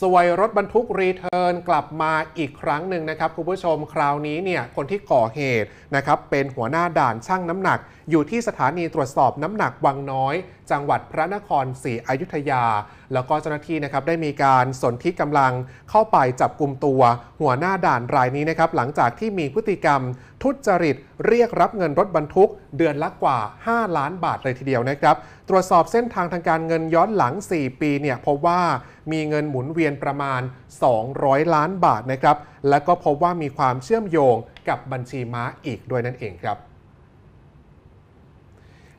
สวยรถบรรทุกรีเทิร์นกลับมาอีกครั้งหนึ่งนะครับ คุณผู้ชมคราวนี้เนี่ยคนที่ก่อเหตุนะครับเป็นหัวหน้าด่านช่างน้ำหนัก อยู่ที่สถานีตรวจสอบน้ำหนักวังน้อยจังหวัดพระนครศรีอยุธยา แล้วก็เจ้าหน้าที่นะครับได้มีการสนธิกำลังเข้าไปจับกลุ่มตัว หัวหน้าด่านรายนี้นะครับ หลังจากที่มีพฤติกรรมทุจริตเรียกรับเงินรถบรรทุกเดือนละกว่า 5 ล้านบาทเลยทีเดียวนะครับ ตรวจสอบเส้นทางทางการเงินย้อนหลัง 4 ปีเนี่ยพบว่ามีเงินหมุนเวียนประมาณ 200 ล้านบาทนะครับ และก็พบว่ามีความเชื่อมโยงกับบัญชีม้าอีกด้วยนั่นเองครับ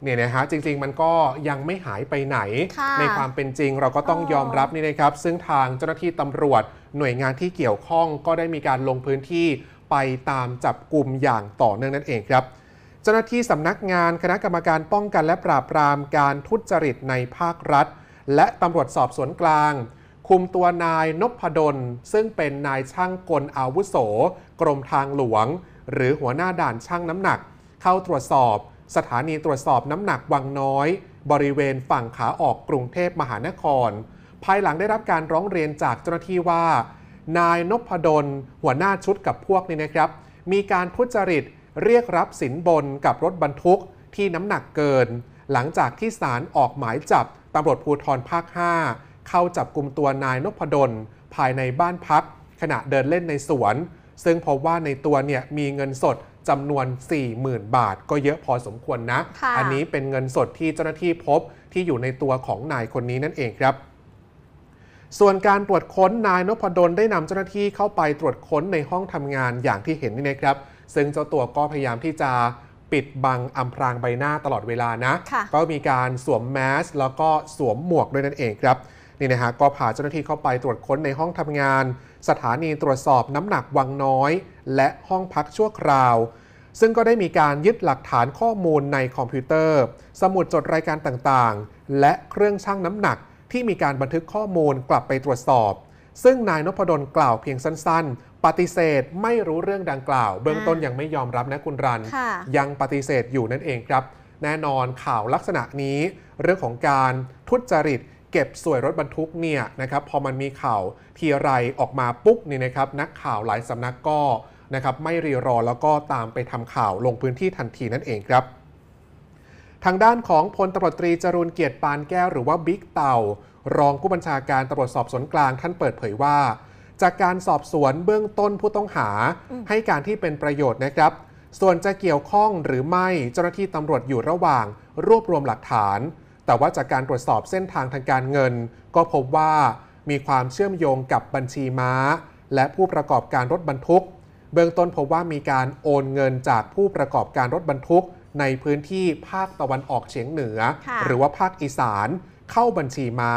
เนี่ยนะฮะจริงๆมันก็ยังไม่หายไปไหน ในความเป็นจริงเราก็ต้องอยอมรับนี่นะครับ ซึ่งทางเจ้าหน้าที่ตำรวจหน่วยงานที่เกี่ยวข้อง ก็ได้มีการลงพื้นที่ไปตามจับกลุ่มอย่างต่อเนื่องนั่นเองครับเจ้าหน้าที่สำนักงานคณะกรรมการป้องกันและปราบปรามการทุจริตในภาครัฐ และตำรวจสอบสวนกลาง คุมตัวนายนพดลซึ่งเป็นนายช่างกลอาวุโสกรมทางหลวง หรือหัวหน้าด่านช่างน้ำหนัก เข้าตรวจสอบสถานีตรวจสอบน้ำหนักวังน้อย บริเวณฝั่งขาออกกรุงเทพมหานคร ภายหลังได้รับการร้องเรียนจากเจ้าหน้าที่ว่า นายนพดลหัวหน้าชุดกับพวกนี้นะครับ มีการทุจริตเรียกรับสินบนกับรถบรรทุกที่น้ำหนักเกิน หลังจากที่ศาลออกหมายจับตำรวจภูธรภาค 5 เข้าจับกลุ่มตัวนายนพดลภายในบ้านพักขณะเดินเล่นในสวน ซึ่งพบว่าในตัวเนี่ยมีเงินสดจำนวน 40,000 บาท ก็เยอะพอสมควรนะ อันนี้เป็นเงินสดที่เจ้าหน้าที่พบที่อยู่ในตัวของนายคนนี้นั่นเองครับ ส่วนการตรวจค้นนายนพดลได้นำเจ้าหน้าที่เข้าไปตรวจค้นในห้องทำงานอย่างที่เห็นนี่นะครับ ซึ่งเจ้าตัวก็พยายามที่จะปิดบังอำพรางใบหน้าตลอดเวลานะ ก็มีการสวมแมสแล้วก็สวมหมวกด้วยนั่นเองครับนี่นะฮะ ก็พาเจ้าหน้าที่เข้าไปตรวจค้นในห้องทำงาน สถานีตรวจสอบน้ำหนักวังน้อย และห้องพักชั่วคราว ซึ่งก็ได้มีการยึดหลักฐานข้อมูลในคอมพิวเตอร์ สมุดจดรายการต่างๆ และเครื่องชั่งน้ำหนักที่มีการบันทึกข้อมูลกลับไปตรวจสอบ ซึ่งนายนพดลกล่าวเพียงสั้นๆ ปฏิเสธไม่รู้เรื่องดังกล่าว เบื้องต้นยังไม่ยอมรับนะคุณรัน ยังปฏิเสธอยู่นั่นเองครับ แน่นอนข่าวลักษณะนี้ เรื่องของการทุจริตเก็บสวยรถบรรทุกเนี่ยนะครับพอมันมีข่าวทีไรออกมาปุ๊บนี่นะครับ นักข่าวหลายสำนักก็นะครับไม่รีรอแล้วก็ตามไปทำข่าวลงพื้นที่ทันทีนั่นเองครับ ทางด้านของพลตำรวจตรีจรูนเกียรติปานแก้ว หรือว่าบิ๊กเต่า รองผู้บัญชาการตำรวจสอบสวนกลางท่านเปิดเผยว่า จากการสอบสวนเบื้องต้นผู้ต้องหา ให้การที่เป็นประโยชน์นะครับ ส่วนจะเกี่ยวข้องหรือไม่เจ้าหน้าที่ตำรวจอยู่ระหว่าง รวบรวมหลักฐานแต่ว่าจากการตรวจสอบเส้นทางทางการเงิน ก็พบว่ามีความเชื่อมโยงกับบัญชีม้า และผู้ประกอบการรถบรรทุกเบื้องต้นพบว่ามีการโอนเงินจากผู้ประกอบการรถบรรทุก ในพื้นที่ภาคตะวันออกเฉียงเหนือ หรือว่าภาคอีสานเข้าบัญชีม้า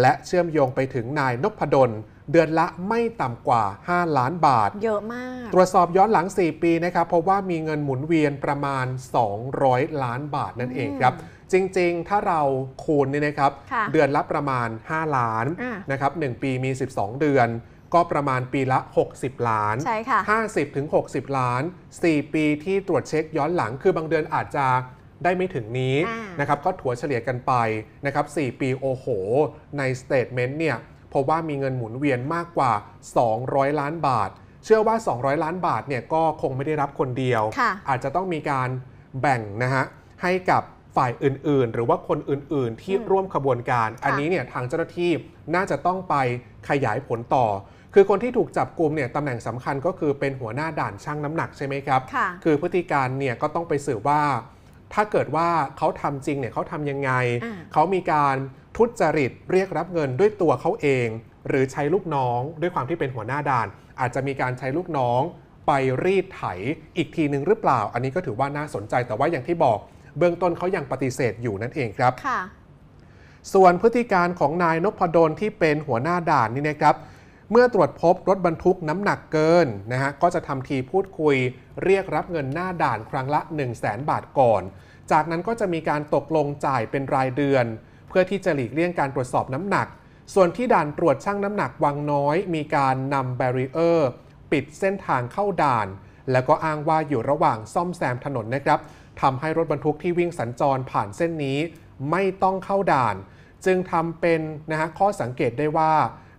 และเชื่อมโยงไปถึงนายนพดลเดือนละไม่ต่ำกว่า 5 ล้านบาท เยอะมาก ตรวจสอบย้อนหลัง 4 ปีนะครับ เพราะว่ามีเงินหมุนเวียนประมาณ 200 ล้านบาทนั่นเองครับ จริง ๆ ถ้าเราคูณนี่นะครับ เดือนละ ประมาณ 5 ล้านนะครับ1ปีมี 12 เดือน ก็ประมาณปีละ 60 ล้านใช่ค่ะ0ถึงล้าน 4 ปีที่ตรวจเช็คย้อนหลัง คือบางเดือนอาจจะได้ไม่ถึงนี้นะครับ ก็ถัวเฉลี่ยกันไปนะครับ4ปีโอโหในสเตทเมนต์เนี่ยเพราะว่ามีเงินหมุนเวียนมากกว่า 200 ล้านบาท เชื่อว่า 200 ล้านบาท เนี่ยก็คงไม่ได้รับคนเดียว อาจจะต้องมีการแบ่งนะฮะ ให้กับฝ่ายอื่น ๆ หรือว่าคนอื่น ๆ ที่ร่วมขบวนการ อันนี้เนี่ยทางเจ้าหน้าที่น่าจะต้องไปขยายผลต่อ คือคนที่ถูกจับกลุ่มเนี่ยตำแหน่งสำคัญก็คือเป็นหัวหน้าด่านช่างน้ำหนักใช่ไหมครับ คือพฤติการเนี่ยก็ต้องไปสืบว่า ถ้าเกิดว่าเขาทำจริงเนี่ยเขาทํำยังไงเขามีการทุจริตเรียกรับเงินด้วยตัวเขาเอง หรือใช้ลูกน้องด้วยความที่เป็นหัวหน้าด่าน อาจจะมีการใช้ลูกน้องไปรีดไถอีกทีหนึ่งหรือเปล่า อันนี้ก็ถือว่าน่าสนใจแต่ว่าอย่างที่บอก เบื้องต้นเขายังปฏิเสธอยู่นั่นเองครับค่ะส่วนพฤติการของนายนพดลที่เป็นหัวหน้าด่านนี่นะครับ เมื่อตรวจพบรถบรรทุกน้ำหนักเกินนะฮะก็จะทำทีพูดคุย เรียกรับเงินหน้าด่านครั้งละ 1 0 0 0 0แบาทก่อน จากนั้นก็จะมีการตกลงจ่ายเป็นรายเดือนเพื่อที่จะหลีกเลี่ยงการตรวจสอบน้ำหนัก ส่วนที่ด่านตรวจช่างน้ำหนักวังน้อย มีการนำแบรีเออร์ปิดเส้นทางเข้าด่าน แล้วก็อ้างว่าอยู่ระหว่างซ่อมแซมถนนนะครับ ทำให้รถบรรทุกที่วิ่งสัญจรผ่านเส้นนี้ไม่ต้องเข้าด่าน จึงทำเป็นนะฮะ ข้อสังเกตได้ว่า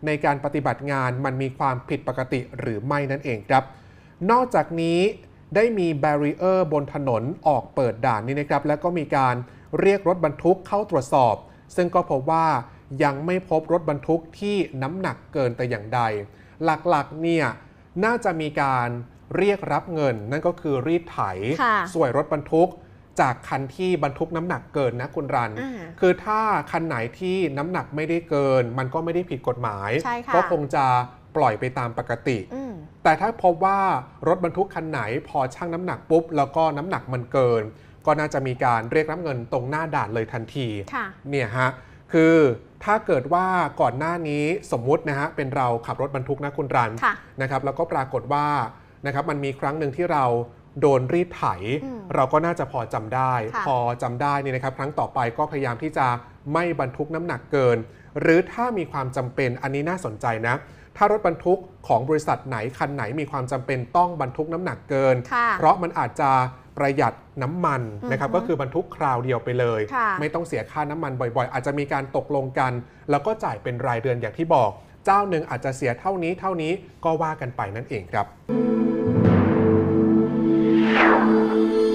ในการปฏิบัติงานมันมีความผิดปกติหรือไม่นั่นเองครับ นอกจากนี้ได้มีแบรีเออร์บนถนนออกเปิดด่านนี้นะครับ แล้วก็มีการเรียกรถบรรทุกเข้าตรวจสอบซึ่งก็พบว่ายังไม่พบรถบรรทุกที่น้ำหนักเกินแต่อย่างใด หลักๆเนี่ยน่าจะมีการเรียกรับเงิน นั่นก็คือรีดไถสวยรถบรรทุกจากคันที่บรรทุกน้ำหนักเกินนะคุณรัน คือถ้าคันไหนที่น้ำหนักไม่ได้เกิน มันก็ไม่ได้ผิดกฎหมาย ก็คงจะปล่อยไปตามปกติ แต่ถ้าพบว่ารถบรรทุกคันไหน พอชั่งน้ำหนักปุ๊บ แล้วก็น้ำหนักมันเกินก็น่าจะมีการเรียกรับเงินตรงหน้าด่านเลยทันทีเนี่ยฮะคือถ้าเกิดว่าก่อนหน้านี้สมมุตินะฮะ เป็นเราขับรถบรรทุกนะคุณรันนะครับ แล้วก็ปรากฏว่า นะครับมันมีครั้งหนึ่งที่เราโดนรีดไถ เราก็น่าจะพอจำได้ พอจำได้นี่นะครับ ครั้งต่อไปก็พยายามที่จะไม่บรรทุกน้ำหนักเกิน หรือถ้ามีความจำเป็นอันนี้น่าสนใจนะถ้ารถบรรทุกของบริษัทไหนคันไหนมีความจำเป็นต้องบรรทุกน้ำหนักเกิน เพราะมันอาจจะประหยัดน้ำมันนะครับ ก็คือบรรทุกคราวเดียวไปเลย ไม่ต้องเสียค่าน้ำมันบ่อยๆ อาจจะมีการตกลงกัน แล้วก็จ่ายเป็นรายเดือนอย่างที่บอก เจ้าหนึ่งอาจจะเสียเท่านี้เท่านี้ก็ว่ากันไปนั่นเองครับ